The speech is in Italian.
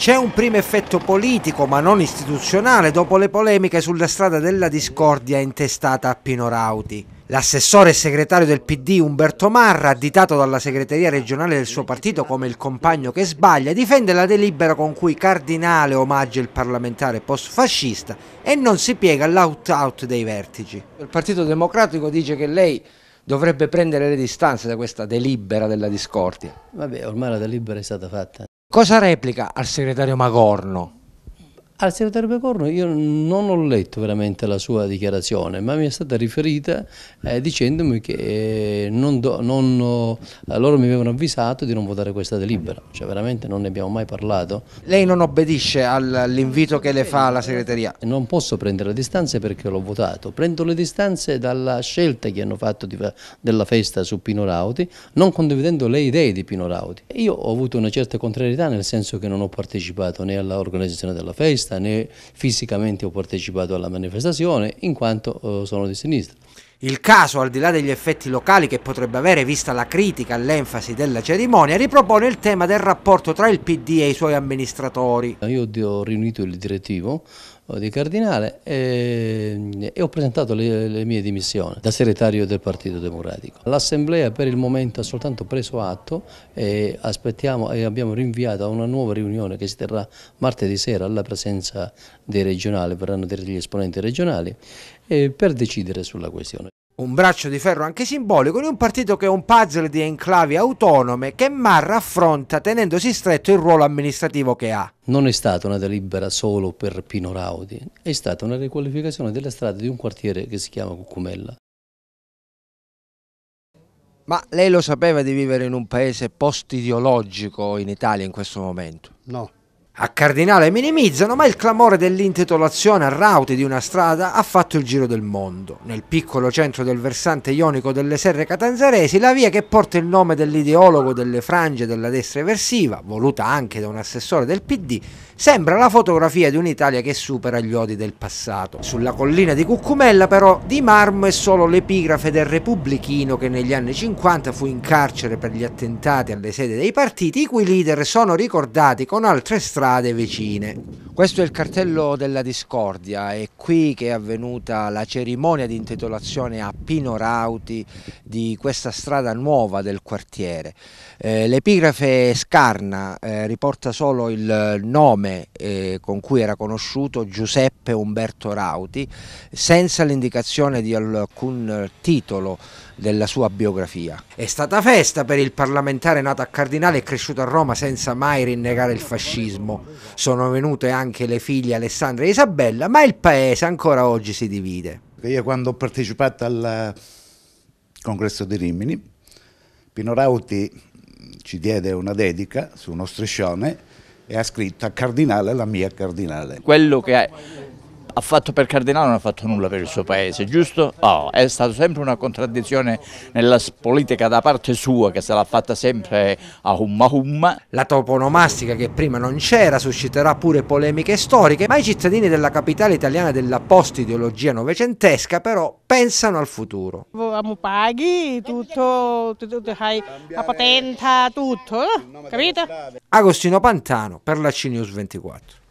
C'è un primo effetto politico, ma non istituzionale, dopo le polemiche sulla strada della discordia intestata a Pino Rauti. L'assessore e segretario del PD Umberto Marra, additato dalla segreteria regionale del suo partito come il compagno che sbaglia, difende la delibera con cui Cardinale omaggia il parlamentare post-fascista e non si piega all'out-out dei vertici. Il Partito Democratico dice che lei dovrebbe prendere le distanze da questa delibera della discordia. Vabbè, ormai la delibera è stata fatta. Cosa replica al segretario Magorno? Al segretario Pecorno io non ho letto veramente la sua dichiarazione, ma mi è stata riferita eh, dicendomi che eh, non do, non, eh, loro mi avevano avvisato di non votare questa delibera, cioè veramente non ne abbiamo mai parlato. Lei non obbedisce all'invito che le fa la segreteria? Non posso prendere le distanze perché l'ho votato, prendo le distanze dalla scelta che hanno fatto di, della festa su Pino Rauti, non condividendo le idee di Pino Rauti. Io ho avuto una certa contrarietà nel senso che non ho partecipato né all'organizzazione della festa, né fisicamente ho partecipato alla manifestazione in quanto eh, sono di sinistra. Il caso, al di là degli effetti locali che potrebbe avere vista la critica all'enfasi della cerimonia, ripropone il tema del rapporto tra il PD e i suoi amministratori. Io ho riunito il direttivo eh, di Cardinale e, e ho presentato le, le, mie dimissioni da segretario del Partito Democratico. L'Assemblea per il momento ha soltanto preso atto e, aspettiamo, e abbiamo rinviato a una nuova riunione che si terrà martedì sera alla presenza dei regionali, verranno degli esponenti regionali, eh, per decidere sulla questione un braccio di ferro anche simbolico in un partito che è un puzzle di enclavi autonome che Marra affronta tenendosi stretto il ruolo amministrativo che ha. Non è stata una delibera solo per Pino Raudi, è stata una riqualificazione della strada di un quartiere che si chiama Cucumella. Ma lei lo sapeva di vivere in un paese post-ideologico in Italia in questo momento? No. A Cardinale minimizzano, ma il clamore dell'intitolazione a raute di una strada ha fatto il giro del mondo. Nel piccolo centro del versante ionico delle serre catanzaresi, la via che porta il nome dell'ideologo delle frange della destra eversiva, voluta anche da un assessore del PD, sembra la fotografia di un'Italia che supera gli odi del passato. Sulla collina di Cucumella, però, di marmo è solo l'epigrafe del repubblichino che negli anni 50 fu in carcere per gli attentati alle sede dei partiti, i cui leader sono ricordati con altre strade strade vicine questo è il cartello della discordia, è qui che è avvenuta la cerimonia di intitolazione a Pino Rauti di questa strada nuova del quartiere. Eh, l'epigrafe scarna eh, riporta solo il nome eh, con cui era conosciuto Giuseppe Umberto Rauti, senza l'indicazione di alcun titolo della sua biografia. È stata festa per il parlamentare nato a Cardinale e cresciuto a Roma senza mai rinnegare il fascismo. Sono venute anche anche le figlie Alessandra e Isabella, ma il paese ancora oggi si divide. Io quando ho partecipato al eh, congresso di Rimini, Pino Rauti ci diede una dedica su uno striscione e ha scritto a Cardinale la mia Cardinale. Quello che è ha fatto per Cardinale non ha fatto nulla per il suo paese, giusto? Oh, è stata sempre una contraddizione nella politica da parte sua che se l'ha fatta sempre a humma humma. La toponomastica che prima non c'era susciterà pure polemiche storiche, ma i cittadini della capitale italiana della post-ideologia novecentesca però pensano al futuro. Volevamo paghi tutto, tutto hai la patente, tutto, capito? Agostino Pantano per la CNews 24.